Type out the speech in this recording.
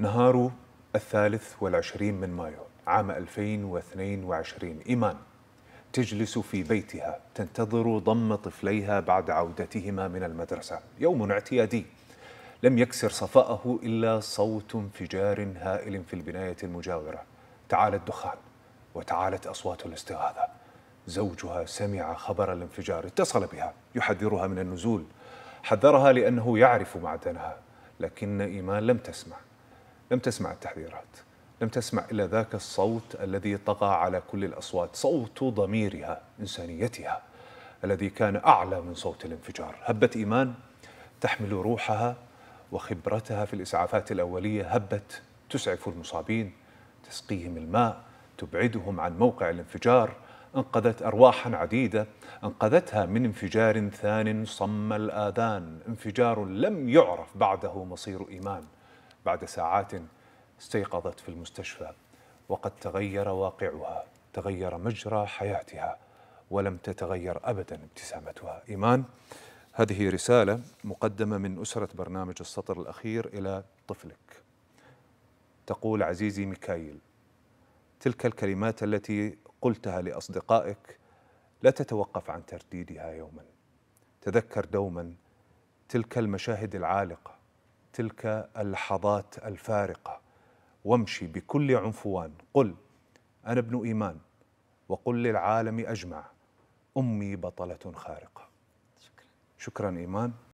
نهار الثالث والعشرين من مايو عام 2022 إيمان تجلس في بيتها تنتظر ضم طفليها بعد عودتهما من المدرسة يوم اعتيادي لم يكسر صفاءه إلا صوت انفجار هائل في البناية المجاورة تعالى الدخان وتعالت أصوات الاستغاثة زوجها سمع خبر الانفجار اتصل بها يحذرها من النزول حذرها لأنه يعرف معدنها لكن إيمان لم تسمع لم تسمع التحذيرات لم تسمع إلا ذاك الصوت الذي طغى على كل الأصوات صوت ضميرها إنسانيتها الذي كان أعلى من صوت الانفجار هبت إيمان تحمل روحها وخبرتها في الإسعافات الأولية هبت تسعف المصابين تسقيهم الماء تبعدهم عن موقع الانفجار انقذت ارواحا عديده انقذتها من انفجار ثان صم الاذان انفجار لم يعرف بعده مصير ايمان بعد ساعات استيقظت في المستشفى وقد تغير واقعها تغير مجرى حياتها ولم تتغير ابدا ابتسامتها ايمان هذه رساله مقدمه من اسره برنامج السطر الاخير الى طفلك تقول عزيزي ميكائيل تلك الكلمات التي قلتها لاصدقائك لا تتوقف عن ترديدها يوما تذكر دوما تلك المشاهد العالقه تلك اللحظات الفارقه وامشي بكل عنفوان قل انا ابن ايمان وقل للعالم اجمع امي بطله خارقه شكرا شكرا ايمان